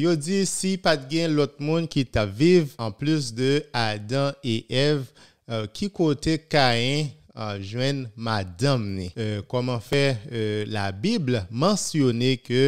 Yo di si pat gen lot moun ki ta viv en plus de Adam e Ev, euh, ki kote Kayen a euh, jwen madam ne? Euh, koman fe la Bibble mansyone ke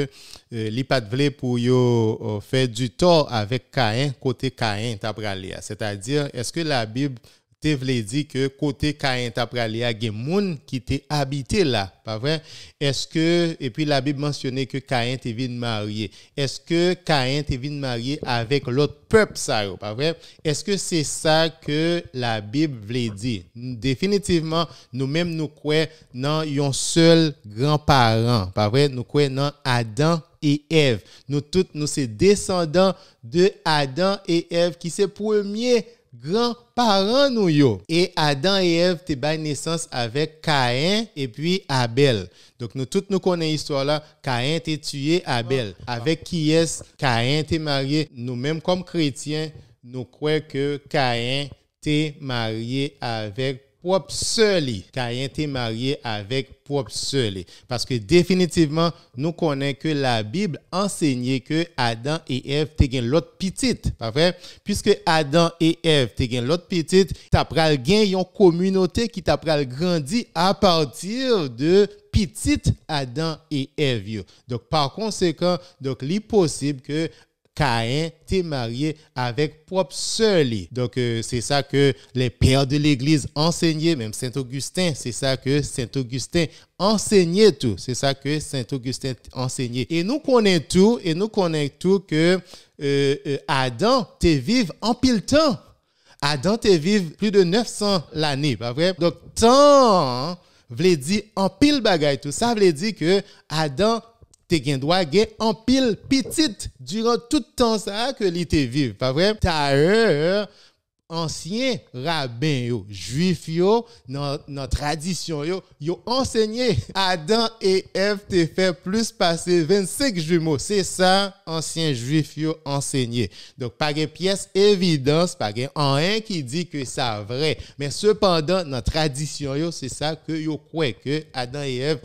li pat vle pou yo fe du tor avek Kayen kote Kayen ta prale ya? Se ta dir, eske la Bibble... devle dit que côté Caïn après aller à gens qui était habité là pas vrai est-ce que et puis la bible mentionnait que Caïn était venu marier est-ce que Caïn était venu marié avec l'autre peuple ça pas vrai est-ce que c'est ça que la bible voulait dire définitivement nous mêmes nous croyons dans un seul parents parent pas vrai nous croyons dans Adam et Ève nous tous nous ces descendants de Adam et Ève qui c'est premier grands-parents nous Et Adam et Ève te bay naissance avec Caïn et puis Abel. Donc nous tous nous connaissons l'histoire là, Caïn t'est tué Abel. Avec qui est ce Caïn t'est marié? Nous-mêmes comme chrétiens, nous croyons que Caïn t'est marié avec propre seul car il été marié avec Prop seul parce que définitivement nous connaissons que la Bible enseignait que Adam et Ève étaient l'autre petite pas vrai puisque Adam et Ève étaient l'autre petite as gagné une communauté qui t'a grandi à partir de petite Adam et Ève donc par conséquent donc il est possible que Caïn était marié avec propre Donc, euh, c'est ça que les pères de l'Église enseignaient, même Saint-Augustin, c'est ça que Saint-Augustin enseignait tout. C'est ça que Saint-Augustin enseignait. Et nous connaissons tout, et nous connaissons tout que euh, euh, Adam, te vive en pile temps. Adam, te vive plus de 900 l'année, pas vrai? Donc, temps, hein, voulait dire en pile bagaille tout. Ça voulait dire que Adam tu as en pile petite durant tout le temps ça que l'ité vive, pas vrai? T'as ancien rabbin juif, yo, juif dans la tradition, yo, yo enseigné Adam et Ève te fait plus passer 25 jumeaux. C'est ça, ancien juif yo, enseigné. Donc, pas de pièce évidence, pas en un qui dit que ça vrai. Mais cependant, dans la tradition, yo, c'est ça que yo croit que Adam et Ève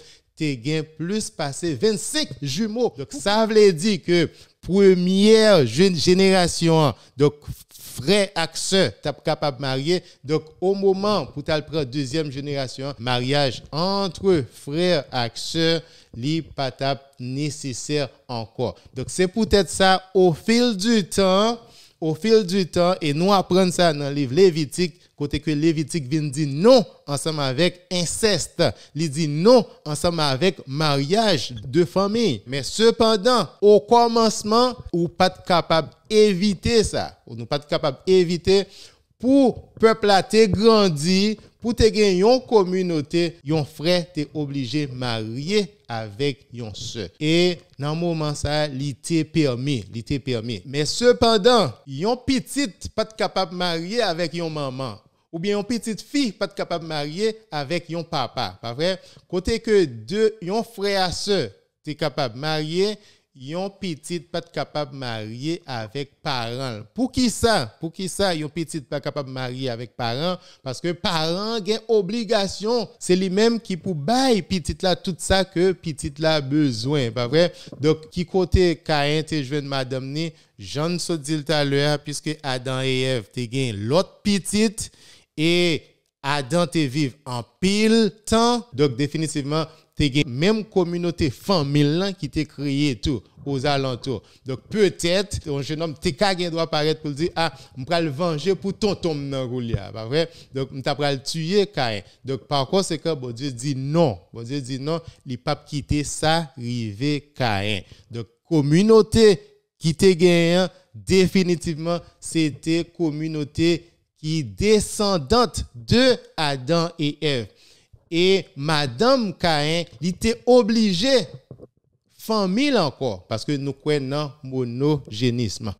gain plus passé 25 jumeaux. Donc, ça veut dire que première génération, donc frère et tu t'as capable de marier. Donc, au moment pour pris prendre deuxième génération, mariage entre frère et n'est pas nécessaire encore. Donc, c'est peut-être ça au fil du temps, au fil du temps, et nous apprenons ça dans le livre Lévitique côté que Lévitique vient dire non ensemble avec inceste, il dit non ensemble avec mariage de famille. Mais cependant, au commencement, ou pas capable éviter ça, on nous pas capable éviter pour peuple à te grandir, pour te gagner communauté, yon frère t'es obligé marier avec yon soeur. Et dans moment ça, il permis, permis. Mais cependant, yon petite pas capable marier avec yon maman. Ou bi yon pitit fi pat kapab marye avèk yon papa, pa vre? Kote ke de yon frease te kapab marye, yon pitit pat kapab marye avèk paran. Pou ki sa, pou ki sa yon pitit pat kapab marye avèk paran, paske paran gen obligasyon, se li menm ki pou bay pitit la tout sa ke pitit la bezwen, pa vre? Dok ki kote kayen te jwen madam ni, jen so dil talwe a, piske Adam e Ev te gen lot pitit, Et Adam te vive en pile temps. Donc, définitivement, tu même communauté famille qui t'a créé tout aux alentours. Donc, peut-être, un jeune homme, t'es droit doit paraître pour dire, ah, vais le venger pour ton tombe dans Pas vrai? Donc, vas le tuer Caïn. Donc, par conséquent, bon Dieu dit non. Bon Dieu dit non, les papes quitter ça, river Caïn. Donc, communauté qui t'a gagné, définitivement, c'était communauté qui est descendante de Adam et Ève. Et Madame Caïn, il était obligé, famille encore, parce que nous croyons dans monogénisme.